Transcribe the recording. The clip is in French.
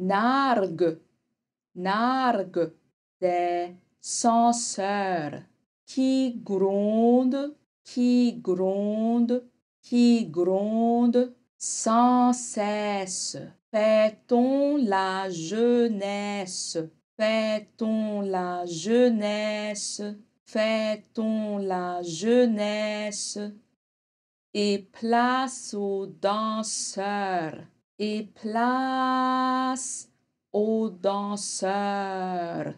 nargue, nargue des censeurs qui gronde, qui gronde, qui gronde sans cesse. fait la jeunesse, fait la jeunesse, fait-on la jeunesse, et place aux danseurs et place aux danseurs.